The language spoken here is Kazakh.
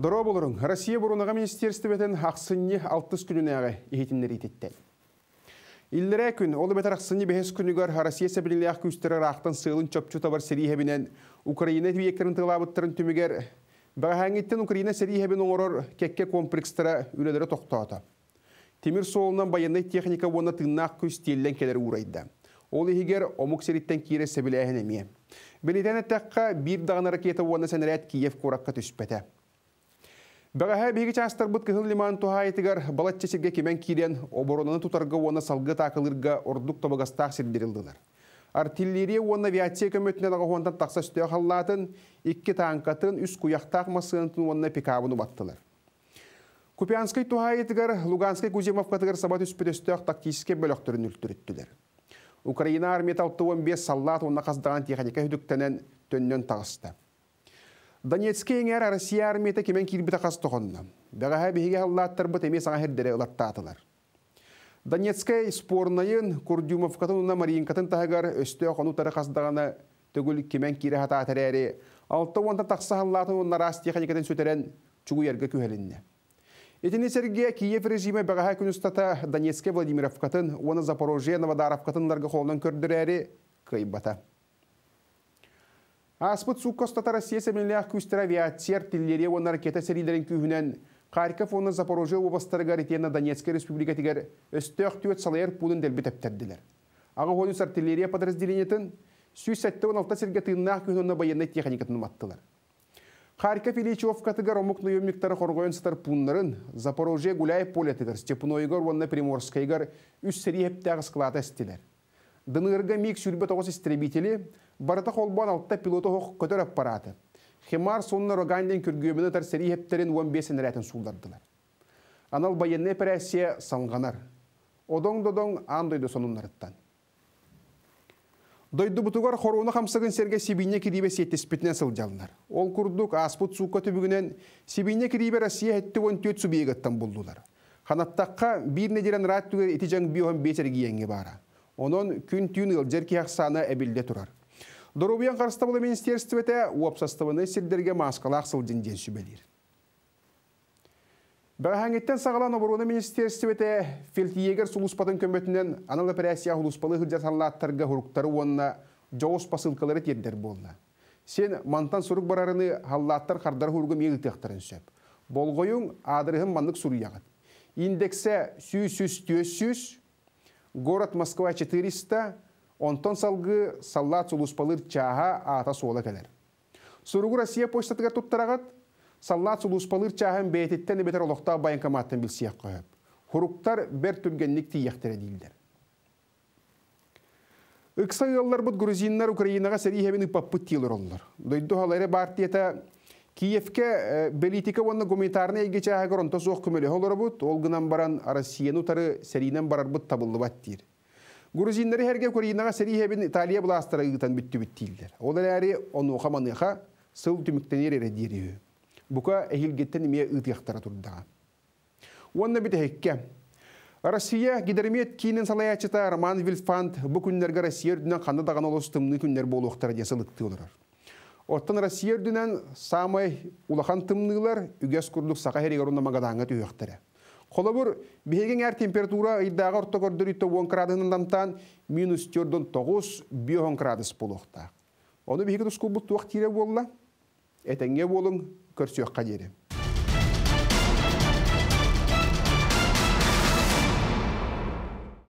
Дұра болырын, Россия бұрунаға министерсті бәтін ақсынне 60 күніне ағы ехетімдер ететтен. Иллерә күн, олы бәтір ақсынне бәхес күнігер Россия сәбілілі ақ күстірі рақтан сығылын чөпчу табар сәрейхәбінен Украина түйектерін тылабыттырын түмігер, бағаңеттен Украина сәрейхәбін оңырыр кекке комплекстара үлелері тоқтауата. Темір солынан баяндай техника оны тыңнақ күз телден келер урайды. Ол егер омық сериттен кейре сәбілі әхінеме. Білетен әттәққа бір дағына ракета оны сәнірәт Киев қораққа түспәті. Бәғәһә бейгі частарбыт кыһыл лиман туһа етігер балат чесерге кемен кирен оборонаны тутарга оны салгы такылырга ордук тобагастах сирдирилдылар. Артиллерия оны авиация көмөтүнө дагы такса үстө халлатын, икки танкатын, үс куяктак масынтын оны пикабын убаттылар. Купянский туһа етігер Луганский Кузимов катыгер сабат үспүдөстөк тактическе бөлөктөрүн үлтүрүттүлөр. Украина армия 15 саллат оны каздаган техника хүдүктөнөн төннөн тагысты. Донецкий еңер Россия армияты кемен кирбіті қас тұғынна. Бәғаға бейге аллаттар бұт емес аңа хердері ұлаттатылар. Донецке спорнайын Курдюмовкатын ұна Маринкатын тағығар өсті оқану тары қасдағаны түгіл кемен кире хата атарәрі. Алты онда тақсы аллатын онна рас техникатын сөтерен чүгу ерге көхелінне. Этіне Сергей Киев режимі бәғаға күн ұстата Владимир Владимировкатын, оны Запорожье Новодаровкатынларға қолынан көрдірәрі кайбата. Аспыт суккостатара сесемеллях күстіра авиация артиллерия он ракета серилерін күйінен Харьков оны Запорожье областары гаритена Донецк республика тегер өстөк төт салайыр пулын делбетептедділер. Ағы ғонус артиллерия подразделениятын сүйсәтті 16 серге тыыннақ күйінені баянны техникатын маттылар. Харьков Ильичевка тыгар омук наемниктары хоргоен сатар пуннарын Запорожье гуляй поле тыгар Степнойгар онна Приморскайгар үс сири хептәгы склад әстиләр. Дынырга миг сүрбе тоғыз истребители, барыта холбан алтта пилоты хоқ көтер аппараты. химар сонна роганден күргөміні тар сәрі хептерін 15 рәтін сулдардылар. Анал байенне пәрәсе салғанар. Одоң-додоң андойды сонынларыттан. Дойды бұтығар хоруына қамсығын серге Сибине кирибе сеттеспетінен сылжалынар. Ол күрдік аспыт суққа түбігінен Сибине кирибе Россия әтті 14 субиегаттан болдылар. Ханаттаққа бір недерен раттығыр етіжан биоған бесерге еңге бара онон күн түйін ылжер саны әбілде тұрар. Дорубиян қарыстабылы министерствете уапсастыбыны сілдерге маскалақ сылденден сүбелер. Бәхәңеттен сағалан обороны министерствете фельдиегер сулуспатын көмбетінен анал операция хулуспалы хыржасаллаттарға хуруктары онына жоғыз пасылкалары тердер болна. Сен мантан сұрук барарыны халлаттар қардар хургым егіл тектарын сөп. Болғойың адырығын манлық сұруяғын. Индексе сүй сүз город Москва 400, онтон салгы саллат сулуспалыр чаха ата суола келер. Суругу Россия почтатыга туттарагат, саллат сулуспалыр чағын бейтеттен бетер олықта байынкаматтан білсияқ қойып. Хуруктар бер түбгенлік тияқтері дейілдер. Ықсайылар бұд грузиннар Украинаға сәрі ехебін ұпаппыт тиелір олылар. Дойды халайры бар Киевке э, белитика онна гуманитарный гече агрон тос ох ол гынан баран Россияну тары серинен барарбут табылды баттир. Грузиндер херге Кореянага сери хебин Италия бластыра ыгытан бүттү биттилдер. Ол элери ону хаманыха сыл түмүктенер эре дириү. Бука эхилгеттен эме ыдыяктара турдага. Онна бит хекке. Россия гидермет кинен салаячыта Роман Вильфанд бу күннерге Россия үрдінен қанды даған тымны күннер болуқтар десілікті олырар. Оттан Россия дүнен самай улахан тымнылар үгес күрлік сақа херегеруна даңға түйіқтірі. бұр, бігеген әр температура ұйдағы ұртты көрдірітті 10 дамтан минус 4-9 биохон градус болуқта. Оны бігеген бұл туақ тире болла, әтенге болың көрсіоққа дерем.